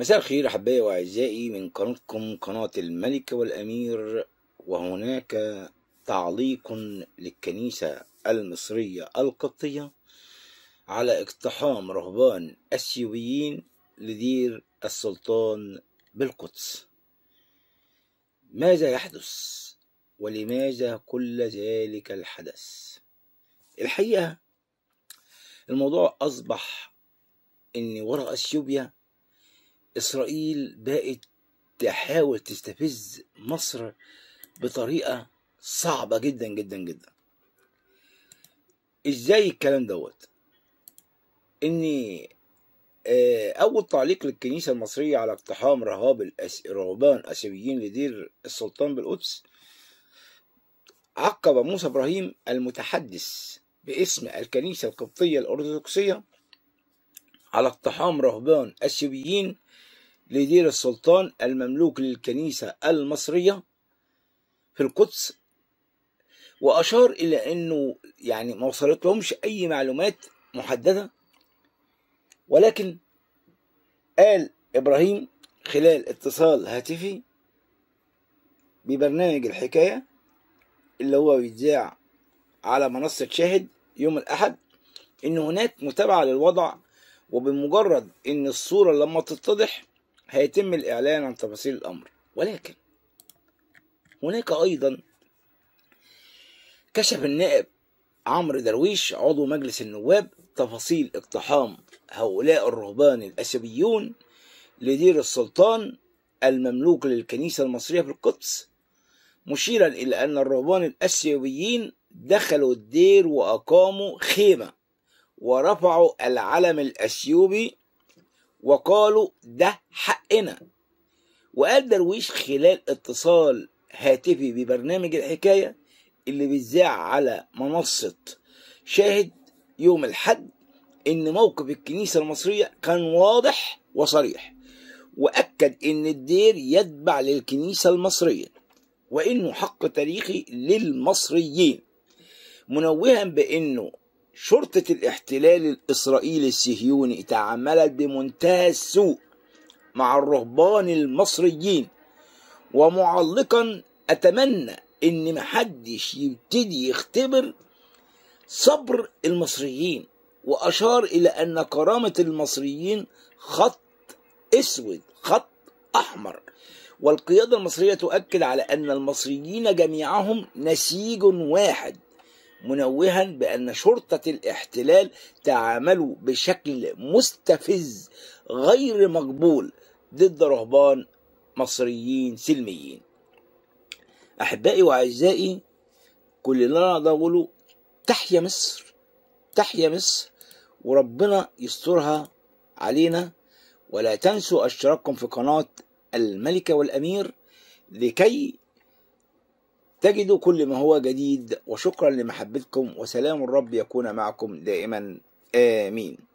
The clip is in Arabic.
مساء الخير أحبائي وأعزائي من قناتكم قناة الملك والأمير وهناك تعليق للكنيسة المصرية القبطية على اقتحام رهبان أسيويين لدير السلطان بالقدس ماذا يحدث ولماذا كل ذلك الحدث الحقيقة الموضوع أصبح أن وراء أثيوبيا إسرائيل بقت تحاول تستفز مصر بطريقة صعبة جدا جدا جدا ازاي الكلام دوت ان آه، اول تعليق للكنيسة المصرية على اقتحام رهاب الأس... رهبان لدير السلطان بالقدس عقب موسى ابراهيم المتحدث باسم الكنيسة القبطية الأرثوذكسية على اقتحام رهبان اسيويين لدير السلطان المملوك للكنيسة المصرية في القدس وأشار إلى أنه يعني ما لهمش أي معلومات محددة ولكن قال إبراهيم خلال اتصال هاتفي ببرنامج الحكاية اللي هو بيتذاع على منصة شاهد يوم الأحد إن هناك متابعة للوضع وبمجرد إن الصورة لما تتضح هيتم الإعلان عن تفاصيل الأمر ولكن هناك أيضا كشف النائب عمرو درويش عضو مجلس النواب تفاصيل اقتحام هؤلاء الرهبان الأسبيون لدير السلطان المملوك للكنيسة المصرية في القدس مشيرا إلى أن الرهبان الأسيويين دخلوا الدير وأقاموا خيمة ورفعوا العلم الأثيوبي وقالوا ده حقنا وقال درويش خلال اتصال هاتفي ببرنامج الحكاية اللي بيتذاع على منصة شاهد يوم الحد إن موقف الكنيسة المصرية كان واضح وصريح وأكد إن الدير يتبع للكنيسة المصرية وإنه حق تاريخي للمصريين منوها بإنه شرطة الاحتلال الإسرائيلي الصهيوني تعاملت بمنتهى السوء مع الرهبان المصريين ومعلقا أتمنى إن محدش يبتدي يختبر صبر المصريين وأشار إلى أن كرامة المصريين خط أسود خط أحمر والقيادة المصرية تؤكد على أن المصريين جميعهم نسيج واحد منوها بأن شرطة الاحتلال تعاملوا بشكل مستفز غير مقبول ضد رهبان مصريين سلميين أحبائي وأعزائي كل اللي أنا أقوله تحيا مصر تحيا مصر وربنا يسترها علينا ولا تنسوا اشتراككم في قناة الملكة والأمير لكي تجدوا كل ما هو جديد وشكرا لمحبتكم وسلام الرب يكون معكم دائما آمين